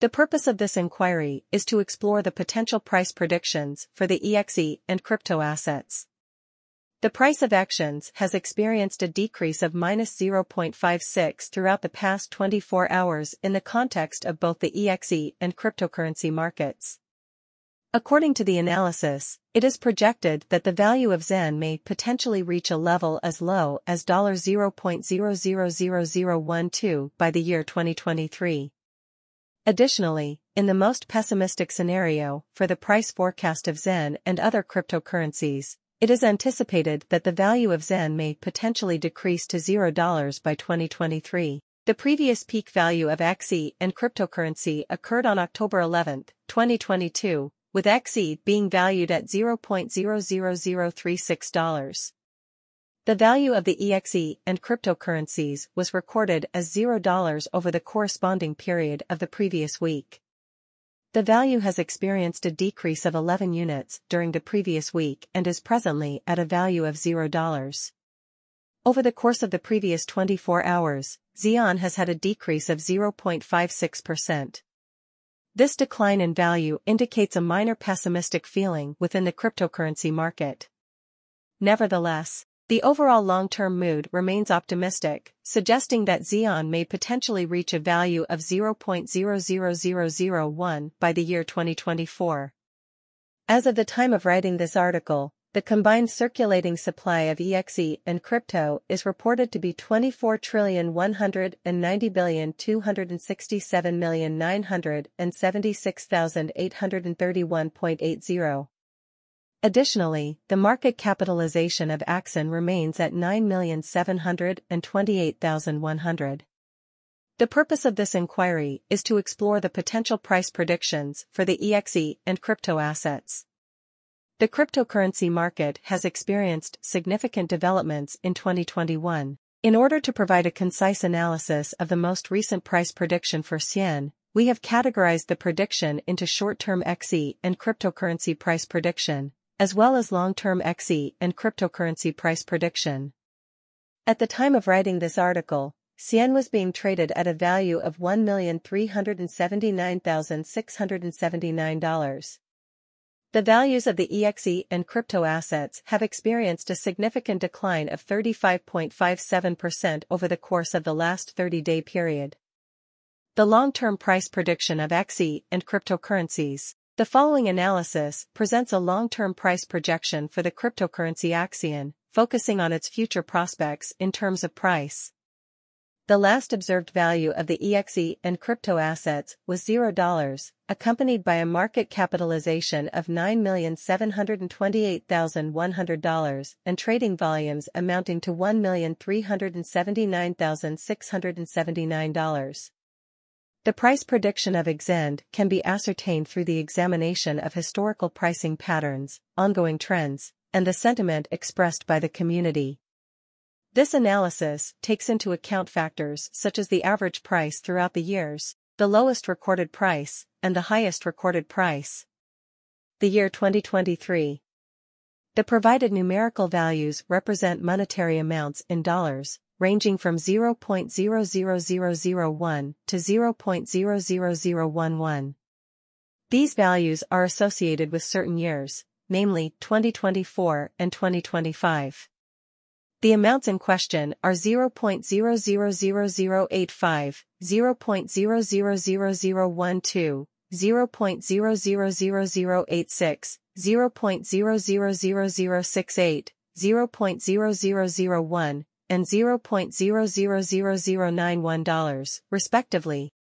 The purpose of this inquiry is to explore the potential price predictions for the EXE and crypto assets. The price of actions has experienced a decrease of minus 0.56 throughout the past 24 hours in the context of both the EXE and cryptocurrency markets. According to the analysis, it is projected that the value of Zen may potentially reach a level as low as $0.000012 by the year 2023. Additionally, in the most pessimistic scenario for the price forecast of Zen and other cryptocurrencies, it is anticipated that the value of Zen may potentially decrease to $0 by 2023. The previous peak value of XE and cryptocurrency occurred on October 11, 2022, with XE being valued at $0.00036. The value of the EXE and cryptocurrencies was recorded as $0 over the corresponding period of the previous week. The value has experienced a decrease of 11 units during the previous week and is presently at a value of $0. Over the course of the previous 24 hours, Xeon has had a decrease of 0.56%. This decline in value indicates a minor pessimistic feeling within the cryptocurrency market. Nevertheless, the overall long-term mood remains optimistic, suggesting that Xeon may potentially reach a value of 0.00001 by the year 2024. As of the time of writing this article, the combined circulating supply of EXE and crypto is reported to be 24,190,267,976,831.80. Additionally, the market capitalization of Axon remains at 9,728,100. The purpose of this inquiry is to explore the potential price predictions for the EXE and crypto assets. The cryptocurrency market has experienced significant developments in 2021. In order to provide a concise analysis of the most recent price prediction for Cien, we have categorized the prediction into short-term XE and cryptocurrency price prediction, as well as long-term XE and cryptocurrency price prediction. At the time of writing this article, CN was being traded at a value of $1,379,679. The values of the EXE and crypto assets have experienced a significant decline of 35.57% over the course of the last 30-day period. The long-term price prediction of XE and cryptocurrencies the following analysis presents a long-term price projection for the cryptocurrency Axion, focusing on its future prospects in terms of price. The last observed value of the EXE and crypto assets was $0, accompanied by a market capitalization of $9,728,100 and trading volumes amounting to $1,379,679. The price prediction of Exend can be ascertained through the examination of historical pricing patterns, ongoing trends, and the sentiment expressed by the community. This analysis takes into account factors such as the average price throughout the years, the lowest recorded price, and the highest recorded price. The year 2023. The provided numerical values represent monetary amounts in dollars, ranging from 0.00001 to 0.00011. These values are associated with certain years, namely 2024 and 2025. The amounts in question are 0.000085, 0.000012, 0.000086, 0.000068, 0.0001, and $0.000091, respectively.